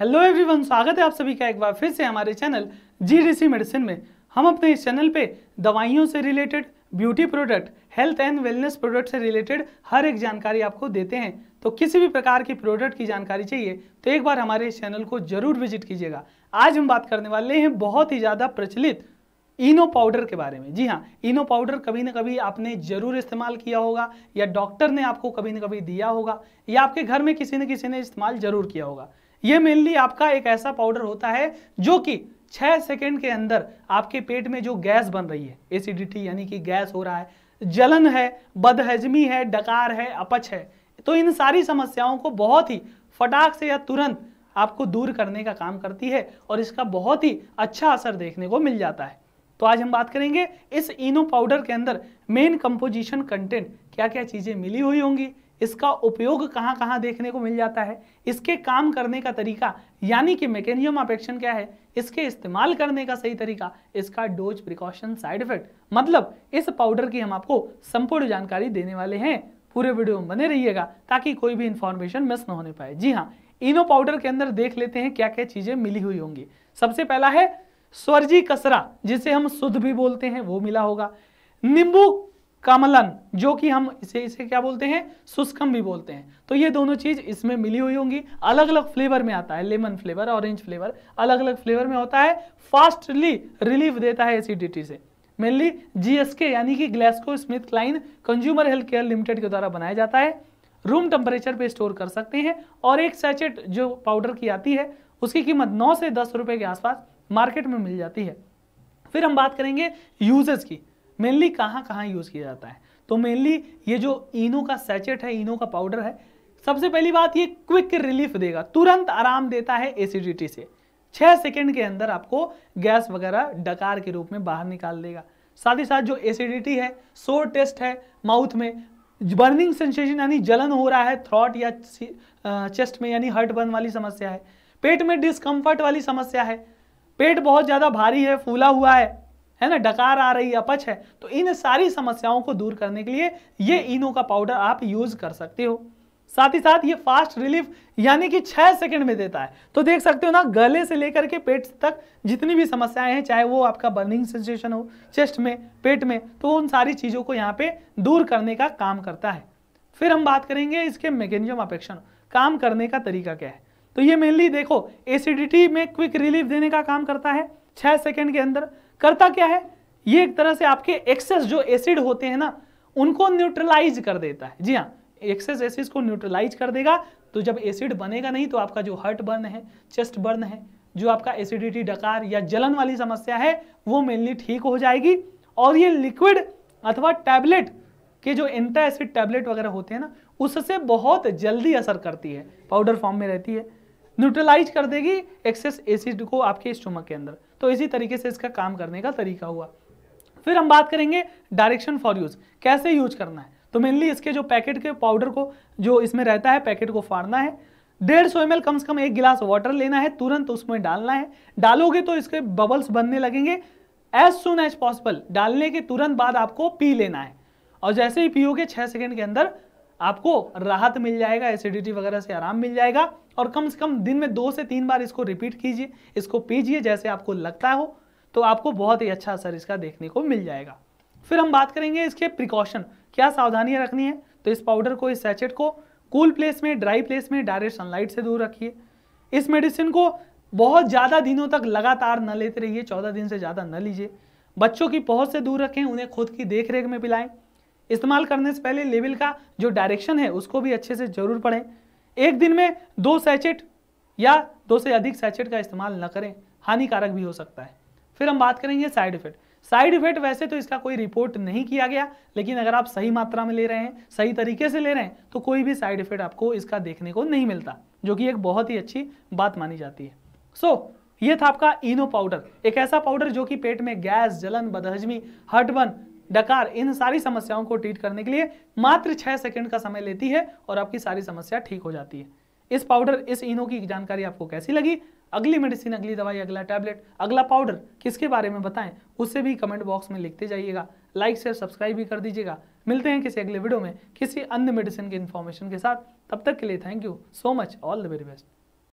hello everyone स्वागत है आप सभी का एक बार फिर से हमारे चैनल जी जीडीसी मेडिसिन में हम अपने इस चैनल पे दवाइयों से related beauty product health and wellness product से रिलेटेड हर एक जानकारी आपको देते हैं तो किसी भी प्रकार की प्रोडक्ट की जानकारी चाहिए तो एक बार हमारे इस चैनल को जरूर विजिट कीजिएगा आज हम बात करने वाले हैं बहुत ही ज़्यादा प्रचलित इनो पाउडर के बारे में जी हाँ इनो पाउडर कभी ना कभी आपने जरूर इस्तेमाल किया होगा या डॉक्टर ने आपको कभी ना कभी दिया होगा या आपके घर में किसी न किसी ने इस्तेमाल जरूर किया होगा ये मेनली आपका एक ऐसा पाउडर होता है जो कि छह सेकेंड के अंदर आपके पेट में जो गैस बन रही है एसिडिटी यानी कि गैस हो रहा है जलन है बदहजमी है डकार है अपच है तो इन सारी समस्याओं को बहुत ही फटाक से या तुरंत आपको दूर करने का काम करती है और इसका बहुत ही अच्छा असर देखने को मिल जाता है तो आज हम बात करेंगे इस इनो पाउडर के अंदर मेन कंपोजिशन कंटेंट क्या क्या चीज़ें मिली हुई होंगी इसका उपयोग कहाँ कहाँ देखने को मिल जाता है इसके काम करने का तरीका यानी कि मैकेनियम ऑफ एक्शन क्या है इसके इस्तेमाल करने का सही तरीका इसका डोज प्रिकॉशन साइड इफेक्ट मतलब इस पाउडर की हम आपको संपूर्ण जानकारी देने वाले हैं पूरे वीडियो में बने रहिएगा ताकि कोई भी इंफॉर्मेशन मिस न होने पाए जी हाँ इनो पाउडर के अंदर देख लेते हैं क्या क्या चीजें मिली हुई होंगी सबसे पहला है स्वर्जी कसरा जिसे हम शुद्ध भी बोलते हैं वो मिला होगा नींबू कमलन जो कि हम इसे इसे क्या बोलते हैं शुष्कम भी बोलते हैं तो ये दोनों चीज़ इसमें मिली हुई होंगी अलग अलग फ्लेवर में आता है लेमन फ्लेवर ऑरेंज फ्लेवर अलग अलग फ्लेवर में होता है फास्टली रिलीफ देता है एसिडिटी से मेनली जीएसके यानी कि Glaxo Smith Kline consumer health care limited के द्वारा बनाया जाता है रूम टेम्परेचर पे स्टोर कर सकते हैं और एक सैचेट जो पाउडर की आती है उसकी कीमत नौ से दस रुपए के आसपास मार्केट में मिल जाती है फिर हम बात करेंगे यूजेस की मेनली कहाँ कहाँ यूज़ किया जाता है तो मेनली ये जो इनो का सैचेट है इनो का पाउडर है सबसे पहली बात ये क्विक रिलीफ देगा तुरंत आराम देता है एसिडिटी से छः सेकेंड के अंदर आपको गैस वगैरह डकार के रूप में बाहर निकाल देगा साथ ही साथ जो एसिडिटी है सोर टेस्ट है माउथ में बर्निंग सेंसेशन यानी जलन हो रहा है थ्रॉट या चेस्ट में यानी हर्ट बर्न वाली समस्या है पेट में डिस्कम्फर्ट वाली समस्या है पेट बहुत ज़्यादा भारी है फूला हुआ है है ना डकार आ रही है अपच है तो इन सारी समस्याओं को दूर करने के लिए ये इनो का पाउडर आप यूज कर सकते हो साथ ही साथ ये फास्ट रिलीफ यानी कि छह सेकंड में देता है तो देख सकते हो ना गले से लेकर के पेट तक जितनी भी समस्याएं हैं चाहे वो आपका बर्निंग सेंसेशन हो चेस्ट में पेट में तो उन सारी चीज़ों को यहाँ पे दूर करने का काम करता है फिर हम बात करेंगे इसके मैकेनिज्म अपेक्षण काम करने का तरीका क्या है तो ये मेनली देखो एसिडिटी में क्विक रिलीफ देने का काम करता है छह सेकेंड के अंदर करता क्या है ये एक तरह से आपके एक्सेस जो एसिड होते हैं ना उनको न्यूट्रलाइज कर देता है जी हाँ एक्सेस एसिड को न्यूट्रलाइज कर देगा तो जब एसिड बनेगा नहीं तो आपका जो हर्ट बर्न है चेस्ट बर्न है जो आपका एसिडिटी डकार या जलन वाली समस्या है वो मेनली ठीक हो जाएगी और ये लिक्विड अथवा टैबलेट के जो एंटा एसिड टैबलेट वगैरह होते हैं ना उससे बहुत जल्दी असर करती है पाउडर फॉर्म में रहती है न्यूट्रलाइज कर देगी एक्सेस एसिड को आपके स्टोमक के अंदर तो इसी तरीके से इसका काम करने का तरीका हुआ फिर हम बात करेंगे डायरेक्शन फॉर यूज कैसे यूज करना है तो मेनली इसके जो पैकेट के पाउडर को जो इसमें रहता है पैकेट को फाड़ना है डेढ़ सौ एम कम से कम एक गिलास वाटर लेना है तुरंत उसमें डालना है डालोगे तो इसके बबल्स बनने लगेंगे एज सुन एज पॉसिबल डालने के तुरंत बाद आपको पी लेना है और जैसे ही पियोगे छह सेकेंड के अंदर आपको राहत मिल जाएगा एसिडिटी वगैरह से आराम मिल जाएगा और कम से कम दिन में दो से तीन बार इसको रिपीट कीजिए इसको पीजिए जैसे आपको लगता हो तो आपको बहुत ही अच्छा असर इसका देखने को मिल जाएगा फिर हम बात करेंगे इसके प्रिकॉशन क्या सावधानियाँ रखनी है तो इस पाउडर को इस सैचेट को कूल प्लेस में ड्राई प्लेस में डायरेक्ट सनलाइट से दूर रखिए इस मेडिसिन को बहुत ज़्यादा दिनों तक लगातार न लेते रहिए चौदह दिन से ज़्यादा न लीजिए बच्चों की पहुँच से दूर रखें उन्हें खुद की देख में पिलाएं इस्तेमाल करने से पहले लेबल का जो डायरेक्शन है उसको भी अच्छे से जरूर पढ़ें एक दिन में दो सैचेट या दो से अधिक सैचेट का इस्तेमाल न करें हानिकारक भी हो सकता है फिर हम बात करेंगे साइड इफेक्ट साइड इफेक्ट वैसे तो इसका कोई रिपोर्ट नहीं किया गया लेकिन अगर आप सही मात्रा में ले रहे हैं सही तरीके से ले रहे हैं तो कोई भी साइड इफेक्ट आपको इसका देखने को नहीं मिलता जो कि एक बहुत ही अच्छी बात मानी जाती है सो so, ये था आपका इनो पाउडर एक ऐसा पाउडर जो कि पेट में गैस जलन बदहजमी हटबन डकार इन सारी समस्याओं को ट्रीट करने के लिए मात्र छह सेकंड का समय लेती है और आपकी सारी समस्या ठीक हो जाती है इस पाउडर इस इनो की जानकारी आपको कैसी लगी अगली मेडिसिन अगली दवाई अगला टैबलेट अगला पाउडर किसके बारे में बताएं उसे भी कमेंट बॉक्स में लिखते जाइएगा लाइक शेयर सब्सक्राइब भी कर दीजिएगा मिलते हैं किसी अगले वीडियो में किसी अन्य मेडिसिन के इन्फॉर्मेशन के साथ तब तक के लिए thank you so much all the very best